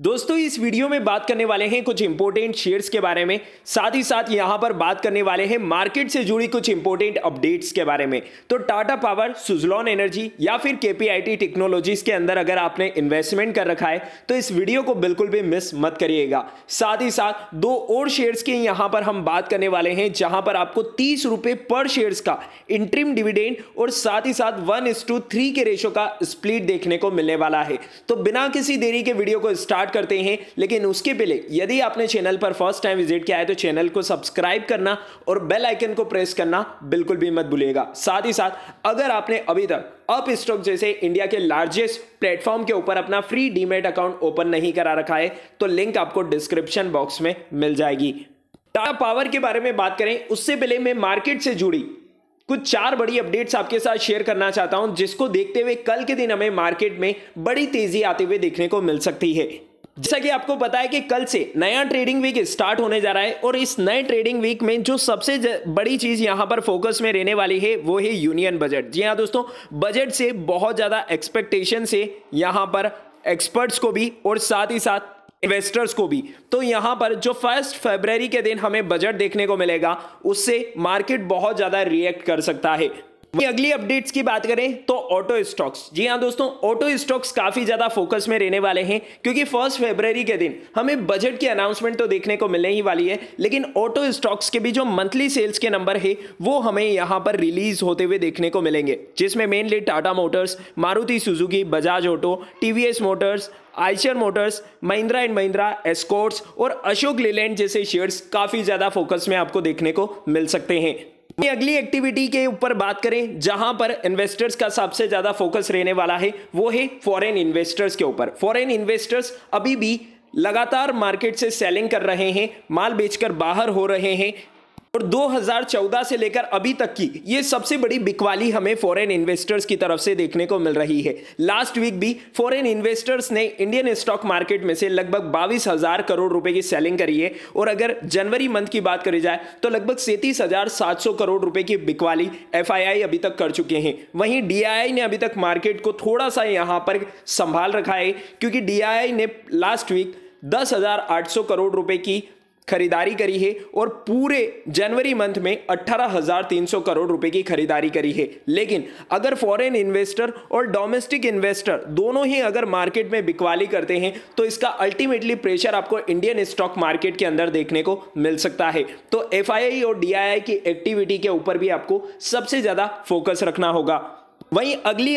दोस्तों इस वीडियो में बात करने वाले हैं कुछ इंपोर्टेंट शेयर्स के बारे में साथ ही साथ यहां पर बात करने वाले हैं मार्केट से जुड़ी कुछ इंपोर्टेंट अपडेट्स के बारे में तो टाटा पावर सुजलॉन एनर्जी या फिर केपीआईटी टेक्नोलॉजीज के अंदर अगर आपने इन्वेस्टमेंट कर रखा है तो इस वीडियो को बिल्कुल भी मिस मत करिएगा साथ ही साथ दो और शेयर्स के यहाँ पर हम बात करने वाले हैं जहां पर आपको तीस पर शेयर्स का इंट्रीम डिविडेंड और साथ ही साथ वन के रेशो का स्प्लिट देखने को मिलने वाला है तो बिना किसी देरी के वीडियो को स्टार्ट स्टार्ट करते हैं लेकिन उसके पहले यदि आपने चैनल पर फर्स्ट टाइम विजिट किया है तो चैनल को सब्सक्राइब करना और बेल आइकन को प्रेस करना बिल्कुल भी मत भूलिएगा साथ ही साथ अगर आपने अभी तक अप स्टॉक जैसे इंडिया के लार्जेस्ट प्लेटफॉर्म के ऊपर अपना फ्री डीमेट अकाउंट ओपन नहीं करा रखा है तो लिंक आपको डिस्क्रिप्शन बॉक्स में मिल जाएगी टाटा पावर के बारे में बात करें उससे पहले मैं मार्केट से जुड़ी कुछ चार बड़ी अपडेट्स आपके साथ शेयर करना चाहता हूं जिसको देखते हुए कल के दिन हमें मार्केट में बड़ी तेजी आते हुए देखने को मिल सकती है जैसा कि आपको पता है कि कल से नया ट्रेडिंग वीक स्टार्ट होने जा रहा है और इस नए ट्रेडिंग वीक में जो सबसे बड़ी चीज यहां पर फोकस में रहने वाली है वो है यूनियन बजट जी हाँ दोस्तों बजट से बहुत ज्यादा एक्सपेक्टेशन से यहां पर एक्सपर्ट्स को भी और साथ ही साथ इन्वेस्टर्स को भी तो यहां पर जो फर्स्ट फरवरी के दिन हमें बजट देखने को मिलेगा उससे मार्केट बहुत ज्यादा रिएक्ट कर सकता है अगली अपडेट्स की बात करें तो ऑटो स्टॉक्स जी हाँ दोस्तों ऑटो स्टॉक्स काफी ज्यादा फोकस में रहने वाले हैं क्योंकि फर्स्ट फेब्रवरी के दिन हमें बजट की अनाउंसमेंट तो देखने को मिलने ही वाली है लेकिन ऑटो स्टॉक्स के भी जो मंथली सेल्स के नंबर है वो हमें यहाँ पर रिलीज होते हुए देखने को मिलेंगे जिसमें mainly Tata Motors Maruti Suzuki Bajaj Auto TVS Motors Eicher Motors Mahindra and Mahindra Escorts और अशोक लेलैंड जैसे शेयर्स काफ़ी ज़्यादा फोकस में आपको देखने को मिल सकते हैं अगली एक्टिविटी के ऊपर बात करें जहां पर इन्वेस्टर्स का सबसे ज्यादा फोकस रहने वाला है वो है फॉरेन इन्वेस्टर्स के ऊपर फॉरेन इन्वेस्टर्स अभी भी लगातार मार्केट से सेलिंग कर रहे हैं माल बेचकर बाहर हो रहे हैं और 2014 से लेकर अभी तक की ये सबसे बड़ी बिकवाली हमें फॉरेन इन्वेस्टर्स की तरफ से देखने को मिल रही है लास्ट वीक भी फॉरेन इन्वेस्टर्स ने इंडियन स्टॉक मार्केट में से लगभग बाईस हजार करोड़ रुपए की सेलिंग करी है और अगर जनवरी मंथ की बात करी जाए तो लगभग सैंतीस हजार सात सौ करोड़ रुपए की बिकवाली एफ अभी तक कर चुके हैं वहीं डी ने अभी तक मार्केट को थोड़ा सा यहाँ पर संभाल रखा है क्योंकि डी ने लास्ट वीक दस हजार आठ सौ करोड़ रुपए की खरीदारी करी है और पूरे जनवरी मंथ में 18,300 करोड़ रुपए की खरीदारी करी है लेकिन अगर फॉरेन इन्वेस्टर और डोमेस्टिक इन्वेस्टर दोनों ही अगर मार्केट में बिकवाली करते हैं तो इसका अल्टीमेटली प्रेशर आपको इंडियन स्टॉक मार्केट के अंदर देखने को मिल सकता है तो एफ और डी की एक्टिविटी के ऊपर भी आपको सबसे ज़्यादा फोकस रखना होगा वहीं अगली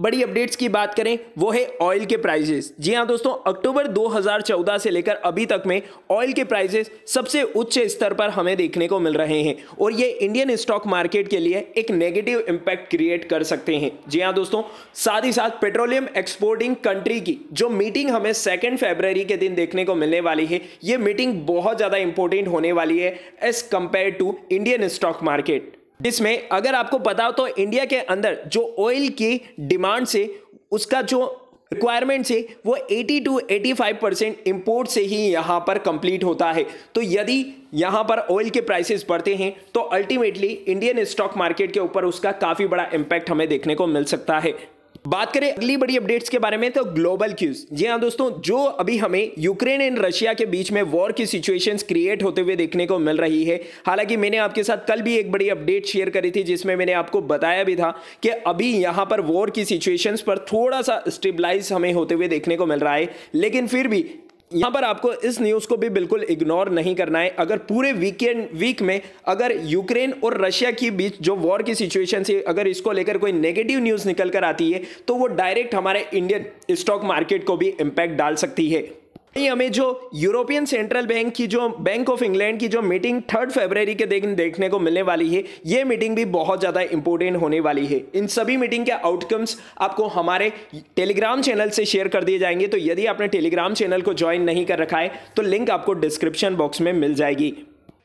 बड़ी अपडेट्स की बात करें वो है ऑयल के प्राइजेस जी हाँ दोस्तों अक्टूबर 2014 से लेकर अभी तक में ऑयल के प्राइजेस सबसे उच्च स्तर पर हमें देखने को मिल रहे हैं और ये इंडियन स्टॉक मार्केट के लिए एक नेगेटिव इम्पैक्ट क्रिएट कर सकते हैं जी हाँ दोस्तों साथ ही साथ पेट्रोलियम एक्सपोर्टिंग कंट्री की जो मीटिंग हमें सेकेंड फेबररी के दिन देखने को मिलने वाली है ये मीटिंग बहुत ज़्यादा इंपॉर्टेंट होने वाली है as compare to Indian stock market जिसमें अगर आपको पता हो तो इंडिया के अंदर जो ऑयल की डिमांड से उसका जो रिक्वायरमेंट से वो 80 टू 85 परसेंट इम्पोर्ट से ही यहाँ पर कंप्लीट होता है तो यदि यहाँ पर ऑयल के प्राइसेस बढ़ते हैं तो अल्टीमेटली इंडियन स्टॉक मार्केट के ऊपर उसका काफ़ी बड़ा इम्पैक्ट हमें देखने को मिल सकता है बात करें अगली बड़ी अपडेट्स के बारे में तो ग्लोबल क्यूज जी हाँ दोस्तों जो अभी हमें यूक्रेन एंड रशिया के बीच में वॉर की सिचुएशंस क्रिएट होते हुए देखने को मिल रही है हालांकि मैंने आपके साथ कल भी एक बड़ी अपडेट शेयर करी थी जिसमें मैंने आपको बताया भी था कि अभी यहाँ पर वॉर की सिचुएशन पर थोड़ा सा स्टेबलाइज हमें होते हुए देखने को मिल रहा है लेकिन फिर भी यहाँ पर आपको इस न्यूज़ को भी बिल्कुल इग्नोर नहीं करना है अगर पूरे वीकेंड वीक में अगर यूक्रेन और रशिया के बीच जो वॉर की सिचुएशन से अगर इसको लेकर कोई नेगेटिव न्यूज़ निकल कर आती है तो वो डायरेक्ट हमारे इंडियन स्टॉक मार्केट को भी इम्पैक्ट डाल सकती है हमें जो यूरोपियन सेंट्रल बैंक की जो बैंक ऑफ इंग्लैंड की जो मीटिंग थर्ड फरवरी के दिन देखने को मिलने वाली है ये मीटिंग भी बहुत ज़्यादा इंपॉर्टेंट होने वाली है इन सभी मीटिंग के आउटकम्स आपको हमारे टेलीग्राम चैनल से शेयर कर दिए जाएंगे तो यदि आपने टेलीग्राम चैनल को ज्वाइन नहीं कर रखा है तो लिंक आपको डिस्क्रिप्शन बॉक्स में मिल जाएगी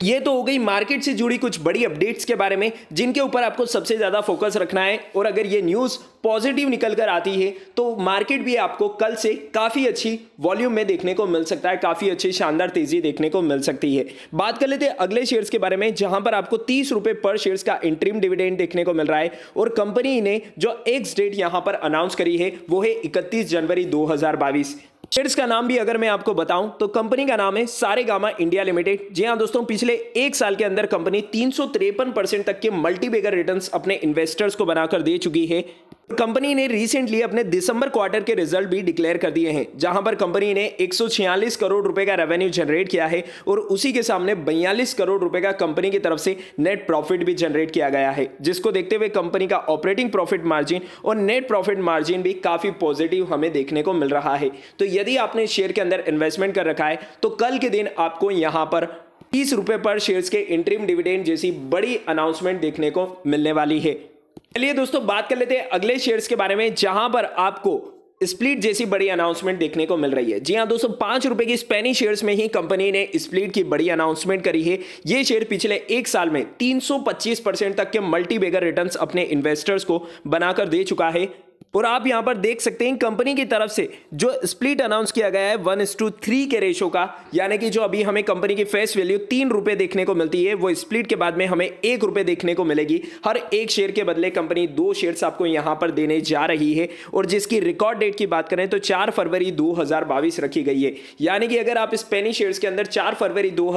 ये तो हो गई मार्केट से जुड़ी कुछ बड़ी अपडेट्स के बारे में जिनके ऊपर आपको सबसे ज़्यादा फोकस रखना है और अगर ये न्यूज़ पॉजिटिव निकल कर आती है तो मार्केट भी आपको कल से काफ़ी अच्छी वॉल्यूम में देखने को मिल सकता है काफ़ी अच्छी शानदार तेज़ी देखने को मिल सकती है बात कर लेते हैं अगले शेयर्स के बारे में जहां पर आपको तीस रुपये पर शेयर्स का इंट्रीम डिविडेंड देखने को मिल रहा है और कंपनी ने जो एक्स डेट यहाँ पर अनाउंस करी है वो है इकतीस जनवरी दो शेयर्स का नाम भी अगर मैं आपको बताऊं तो कंपनी का नाम है सारे गामा इंडिया लिमिटेड जी हाँ दोस्तों पिछले एक साल के अंदर कंपनी तीन तक के मल्टीबेगर रिटर्न अपने इन्वेस्टर्स को बनाकर दे चुकी है कंपनी ने रिसेंटली अपने दिसंबर क्वार्टर के रिजल्ट भी डिक्लेयर कर दिए हैं जहां पर कंपनी ने 146 करोड़ रुपए का रेवेन्यू जनरेट किया है और उसी के सामने बयालीस करोड़ रुपए का कंपनी की तरफ से नेट प्रॉफिट भी जनरेट किया गया है जिसको देखते हुए कंपनी का ऑपरेटिंग प्रॉफिट मार्जिन और नेट प्रॉफिट मार्जिन भी काफी पॉजिटिव हमें देखने को मिल रहा है तो यदि आपने शेयर के अंदर इन्वेस्टमेंट कर रखा है तो कल के दिन आपको यहां पर तीस रुपए पर शेयर्स के इंट्रीम डिविडेंड जैसी बड़ी अनाउंसमेंट देखने को मिलने वाली है चलिए दोस्तों बात कर लेते हैं अगले शेयर्स के बारे में जहां पर आपको स्प्लिट जैसी बड़ी अनाउंसमेंट देखने को मिल रही है जी हाँ दोस्तों पांच रुपए की स्पेनिश शेयर्स में ही कंपनी ने स्प्लिट की बड़ी अनाउंसमेंट करी है ये शेयर पिछले एक साल में 325 परसेंट तक के मल्टी बेगर रिटर्न्स अपने इन्वेस्टर्स को बनाकर दे चुका है और आप यहाँ पर देख सकते हैं कंपनी की तरफ से जो स्प्लिट अनाउंस किया गया है वन इस टू थ्री के रेशो का यानी कि जो अभी हमें कंपनी की फेस वैल्यू तीन रुपये देखने को मिलती है वो स्प्लिट के बाद में हमें एक रुपये देखने को मिलेगी हर एक शेयर के बदले कंपनी दो शेयर्स आपको यहाँ पर देने जा रही है और जिसकी रिकॉर्ड डेट की बात करें तो चार फरवरी दो रखी गई है यानी कि अगर आप स्पेनी शेयर्स के अंदर चार फरवरी दो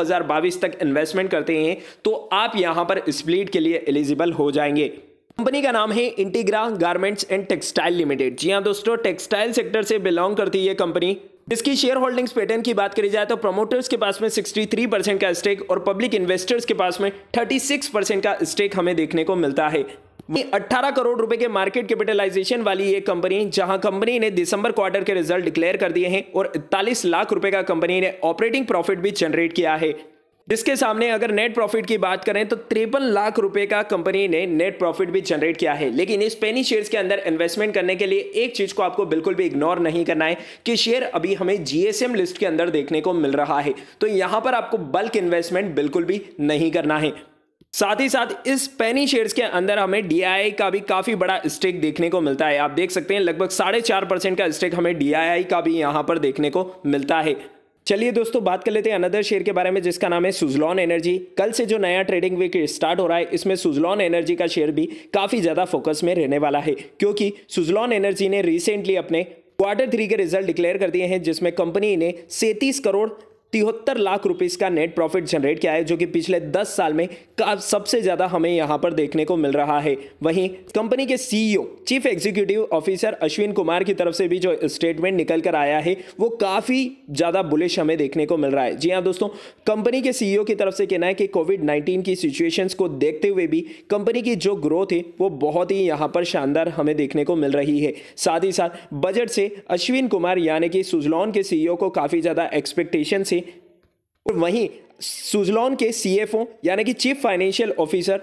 तक इन्वेस्टमेंट करते हैं तो आप यहाँ पर स्प्लिट के लिए एलिजिबल हो जाएंगे कंपनी का नाम है Integra garments and textile limited जी हाँ दोस्तों टेक्सटाइल सेक्टर से बिलोंग करती है कंपनी इसकी शेयर होल्डिंग्स पैटर्न की बात करी जाए तो प्रमोटर्स के पास में 63 परसेंट का स्टेक और पब्लिक इन्वेस्टर्स के पास में 36 परसेंट का स्टेक हमें देखने को मिलता है 18 करोड़ रुपए के मार्केट कैपिटलाइजेशन वाली ये कंपनी जहां कंपनी ने दिसंबर क्वार्टर के रिजल्ट डिक्लेयर कर दिए हैं और इकतालीस लाख रुपए का कंपनी ने ऑपरेटिंग प्रॉफिट भी जनरेट किया है जिसके सामने अगर नेट प्रॉफिट की बात करें तो तिरपन लाख रुपए का कंपनी ने नेट प्रॉफिट भी जनरेट किया है लेकिन इस पेनी शेयर्स के अंदर इन्वेस्टमेंट करने के लिए एक चीज को आपको बिल्कुल भी इग्नोर नहीं करना है कि शेयर अभी हमें जीएसएम लिस्ट के अंदर देखने को मिल रहा है तो यहां पर आपको बल्क इन्वेस्टमेंट बिल्कुल भी नहीं करना है साथ ही साथ इस पेनी शेयर्स के अंदर हमें डीआईआई का भी काफी बड़ा स्टेक देखने को मिलता है आप देख सकते हैं लगभग साढ़े चार परसेंट का स्टेक हमें डीआईआई का भी यहां पर देखने को मिलता है चलिए दोस्तों बात कर लेते हैं अनदर शेयर के बारे में जिसका नाम है सुजलॉन एनर्जी कल से जो नया ट्रेडिंग वीक स्टार्ट हो रहा है इसमें सुजलॉन एनर्जी का शेयर भी काफ़ी ज़्यादा फोकस में रहने वाला है क्योंकि सुजलॉन एनर्जी ने रिसेंटली अपने क्वार्टर थ्री के रिजल्ट डिक्लेयर कर दिए हैं जिसमें कंपनी ने सैंतीस करोड़ तिहत्तर लाख रुपए का नेट प्रॉफिट जनरेट किया है जो कि पिछले 10 साल में का सबसे ज़्यादा हमें यहाँ पर देखने को मिल रहा है वहीं कंपनी के CEO chief executive officer Ashwin Kumar की तरफ से भी जो स्टेटमेंट निकल कर आया है वो काफ़ी ज़्यादा बुलिश हमें देखने को मिल रहा है जी हाँ दोस्तों कंपनी के सीईओ की तरफ से कहना है कि कोविड नाइन्टीन की सिचुएशन को देखते हुए भी कंपनी की जो ग्रोथ है वो बहुत ही यहाँ पर शानदार हमें देखने को मिल रही है साथ ही साथ बजट से अश्विन कुमार यानी कि सुजलॉन के सीईओ को काफ़ी ज़्यादा एक्सपेक्टेशन से वहीं सुजलॉन के सीएफओ यानी कि चीफ फाइनेंशियल ऑफिसर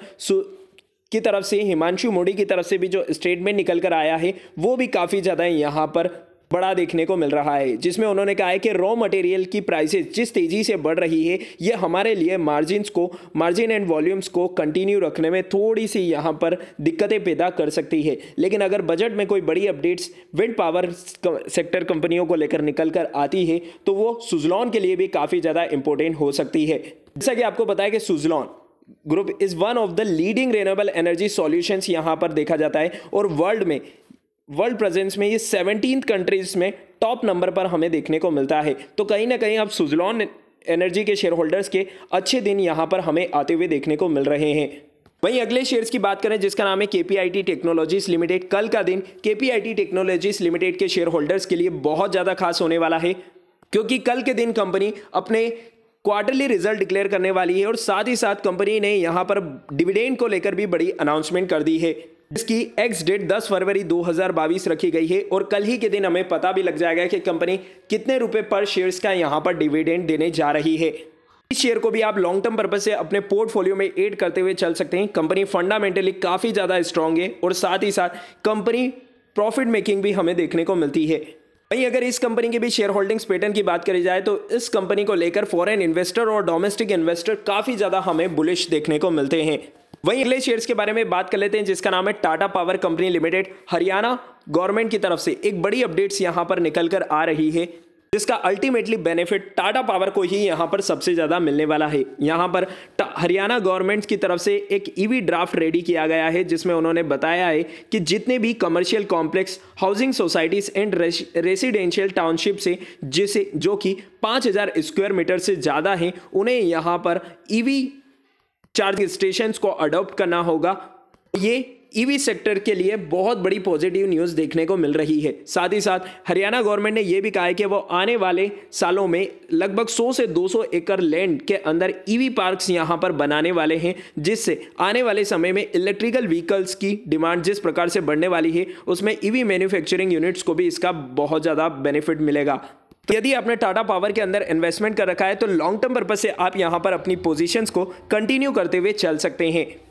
की तरफ से हिमांशु मोदी की तरफ से भी जो स्टेटमेंट निकल कर आया है वो भी काफ़ी ज़्यादा यहाँ पर बड़ा देखने को मिल रहा है जिसमें उन्होंने कहा है कि रॉ मटेरियल की प्राइसेस जिस तेज़ी से बढ़ रही है ये हमारे लिए मार्जिनस को मार्जिन एंड वॉल्यूम्स को कंटिन्यू रखने में थोड़ी सी यहाँ पर दिक्कतें पैदा कर सकती है लेकिन अगर बजट में कोई बड़ी अपडेट्स विंड पावर सेक्टर कंपनियों को लेकर निकल कर आती है तो वो सुजलॉन के लिए भी काफ़ी ज़्यादा इंपॉर्टेंट हो सकती है जैसा कि आपको बताया कि Suzlon group is one of the leading renewable energy solutions यहाँ पर देखा जाता है और वर्ल्ड में वर्ल्ड प्रेजेंस में ये सेवनटीन कंट्रीज में टॉप नंबर पर हमें देखने को मिलता है तो कहीं ना कहीं अब सुजलॉन एनर्जी के शेयर होल्डर्स के अच्छे दिन यहाँ पर हमें आते हुए देखने को मिल रहे हैं वहीं अगले शेयर्स की बात करें जिसका नाम है K P I T technologies limited कल का दिन K P I T technologies limited के शेयर होल्डर्स के लिए बहुत ज़्यादा खास होने वाला है क्योंकि कल के दिन कंपनी अपने क्वार्टरली रिजल्ट डिक्लेयर करने वाली है और साथ ही साथ कंपनी ने यहाँ पर डिविडेंड को लेकर भी बड़ी अनाउंसमेंट कर दी है इसकी एक्स डेट 10 फरवरी 2022 रखी गई है और कल ही के दिन हमें पता भी लग जाएगा कि कंपनी कितने रुपए पर शेयर्स का यहाँ पर डिविडेंड देने जा रही है इस शेयर को भी आप लॉन्ग टर्म पर्पज से अपने पोर्टफोलियो में एड करते हुए चल सकते हैं कंपनी फंडामेंटली काफ़ी ज़्यादा स्ट्रांग है और साथ ही साथ कंपनी प्रॉफिट मेकिंग भी हमें देखने को मिलती है वहीं अगर इस कंपनी के भी शेयर होल्डिंग्स पैटर्न की बात करी जाए तो इस कंपनी को लेकर फॉरेन इन्वेस्टर और डोमेस्टिक इन्वेस्टर काफ़ी ज़्यादा हमें बुलिश देखने को मिलते हैं वहीं अगले शेयर्स के बारे में बात कर लेते हैं जिसका नाम है Tata power company limited Haryana government की तरफ से एक बड़ी अपडेट्स यहां पर निकल कर आ रही है जिसका अल्टीमेटली बेनिफिट टाटा पावर को ही यहां पर सबसे ज़्यादा मिलने वाला है यहां पर हरियाणा गवर्नमेंट की तरफ से एक ईवी ड्राफ्ट रेडी किया गया है जिसमें उन्होंने बताया है कि जितने भी commercial complex housing societies and residential township से जिसे जो कि 5000 स्क्वायर मीटर से ज़्यादा हैं उन्हें यहाँ पर ईवी e चार्ज स्टेशन को अडोप्ट करना होगा ये ईवी e सेक्टर के लिए बहुत बड़ी पॉजिटिव न्यूज़ देखने को मिल रही है साथ ही साथ हरियाणा गवर्नमेंट ने यह भी कहा है कि वो आने वाले सालों में लगभग 100 से 200 एकड़ लैंड के अंदर ईवी पार्क्स यहां पर बनाने वाले हैं जिससे आने वाले समय में इलेक्ट्रिकल व्हीकल्स की डिमांड जिस प्रकार से बढ़ने वाली है उसमें ईवी मैन्युफैक्चरिंग यूनिट्स को भी इसका बहुत ज़्यादा बेनिफिट मिलेगा तो यदि आपने टाटा पावर के अंदर इन्वेस्टमेंट कर रखा है तो लॉन्ग टर्म पर्पज से आप यहाँ पर अपनी पोजिशन को कंटिन्यू करते हुए चल सकते हैं